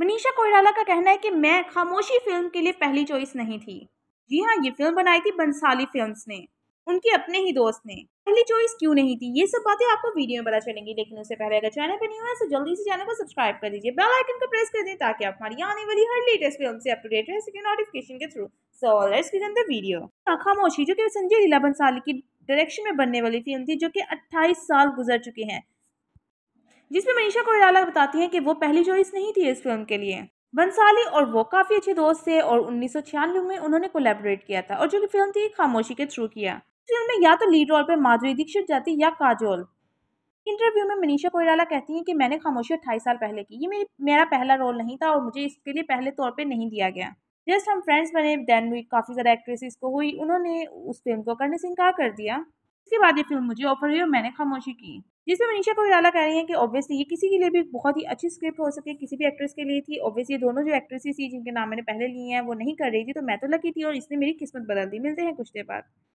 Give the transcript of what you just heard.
मनीषा कोयराला का कहना है कि मैं खामोशी फिल्म के लिए पहली चॉइस नहीं थी जी हाँ ये फिल्म बनाई थी बंसाली फिल्म्स ने उनके अपने ही दोस्त ने पहली चॉइस क्यों नहीं थी ये सब बातें आपको वीडियो में पता चलेंगी लेकिन उससे पहले अगर चैनल पर हुआ है तो जल्दी से चैनल को सब्सक्राइब कर दीजिए बेल आइकन को प्रेस कर दें ताकि आप हमारी आने वाली हर लेटेस्ट फिल्म से अपडेट रह सके नोटिफिकेशन के through so let's begin the video Khamoshi जो कि संजय लीला बंसाली की डायरेक्शन में बनने वाली फिल्म थी जो कि अट्ठाईस साल गुजर चुके हैं जिसमें मनीषा कोइराला बताती हैं कि वो पहली चॉइस नहीं थी इस फिल्म के लिए बंसाली और वो काफ़ी अच्छे दोस्त थे और उन्नीस में उन्होंने कोलेबोरेट किया था और जो कि फिल्म थी खामोशी के थ्रू किया फिल्म में या तो लीड रोल पर माधुरी दीक्षित जाती या काजोल इंटरव्यू में मनीषा कोयराला कहती हैं कि मैंने खामोशी अट्ठाईस साल पहले की ये मेरी मेरा पहला रोल नहीं था और मुझे इसके लिए पहले तौर पर नहीं दिया गया जस्ट हम फ्रेंड्स बने दैन हुई काफ़ी ज़्यादा एक्ट्रेसेस को हुई उन्होंने उस फिल्म को करने से इनकार कर दिया इसके बाद ये फिल्म मुझे ऑफर हुई और मैंने खामोशी की जिसमें मनीषा कोयराला कह रही है कि ऑब्वियसली ये किसी के लिए भी बहुत ही अच्छी स्क्रिप्ट हो सके किसी भी एक्ट्रेस के लिए थी ऑब्वियसली ये दोनों जो एक्ट्रेसेस थी जिनके नाम मैंने पहले लिए हैं वो नहीं कर रही थी तो मैं तो लकी थी और इसने मेरी किस्मत बदल दी मिलते हैं कुछ देर बाद